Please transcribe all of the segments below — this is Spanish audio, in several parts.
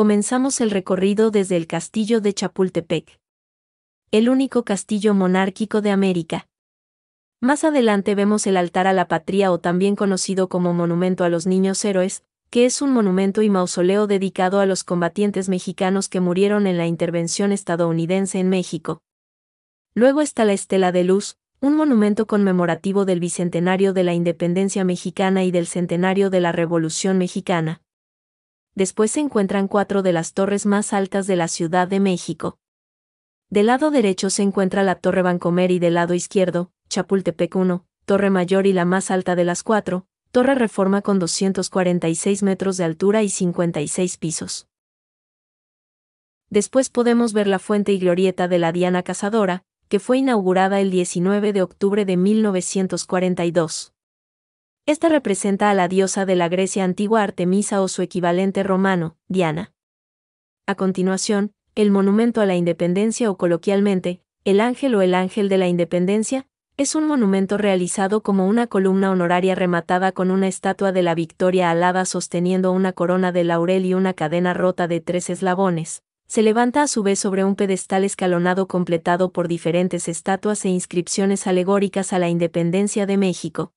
comenzamos el recorrido desde el castillo de Chapultepec. El único castillo monárquico de América. Más adelante vemos el altar a la patria o también conocido como Monumento a los Niños Héroes, que es un monumento y mausoleo dedicado a los combatientes mexicanos que murieron en la intervención estadounidense en México. Luego está la Estela de Luz, un monumento conmemorativo del Bicentenario de la Independencia Mexicana y del Centenario de la Revolución Mexicana después se encuentran cuatro de las torres más altas de la Ciudad de México. Del lado derecho se encuentra la Torre Bancomer y del lado izquierdo, Chapultepec 1, Torre Mayor y la más alta de las cuatro, Torre Reforma con 246 metros de altura y 56 pisos. Después podemos ver la fuente y glorieta de la Diana Cazadora, que fue inaugurada el 19 de octubre de 1942. Esta representa a la diosa de la Grecia antigua Artemisa o su equivalente romano, Diana. A continuación, el monumento a la independencia o coloquialmente, el ángel o el ángel de la independencia, es un monumento realizado como una columna honoraria rematada con una estatua de la victoria alada sosteniendo una corona de laurel y una cadena rota de tres eslabones. Se levanta a su vez sobre un pedestal escalonado completado por diferentes estatuas e inscripciones alegóricas a la independencia de México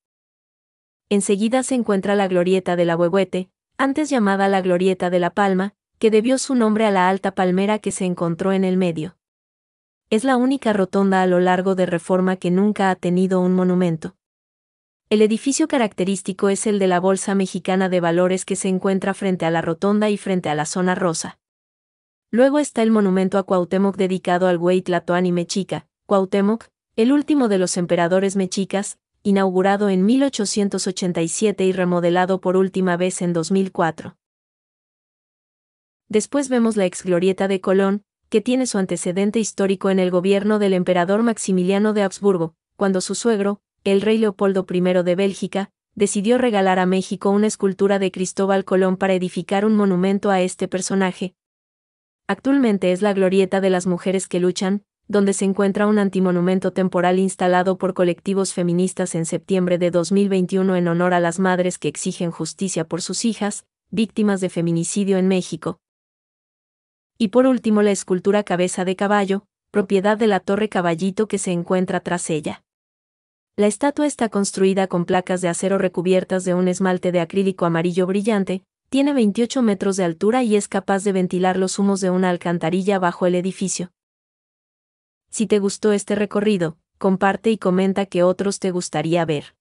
enseguida se encuentra la glorieta de la Huehuete, antes llamada la glorieta de la Palma, que debió su nombre a la alta palmera que se encontró en el medio. Es la única rotonda a lo largo de Reforma que nunca ha tenido un monumento. El edificio característico es el de la Bolsa Mexicana de Valores que se encuentra frente a la rotonda y frente a la zona rosa. Luego está el monumento a Cuauhtémoc dedicado al güey Tlatoani Mechica, Cuauhtémoc, el último de los emperadores mexicas, inaugurado en 1887 y remodelado por última vez en 2004. Después vemos la exglorieta de Colón, que tiene su antecedente histórico en el gobierno del emperador Maximiliano de Habsburgo, cuando su suegro, el rey Leopoldo I de Bélgica, decidió regalar a México una escultura de Cristóbal Colón para edificar un monumento a este personaje. Actualmente es la glorieta de las mujeres que luchan, donde se encuentra un antimonumento temporal instalado por colectivos feministas en septiembre de 2021 en honor a las madres que exigen justicia por sus hijas, víctimas de feminicidio en México. Y por último la escultura Cabeza de Caballo, propiedad de la Torre Caballito que se encuentra tras ella. La estatua está construida con placas de acero recubiertas de un esmalte de acrílico amarillo brillante, tiene 28 metros de altura y es capaz de ventilar los humos de una alcantarilla bajo el edificio. Si te gustó este recorrido, comparte y comenta que otros te gustaría ver.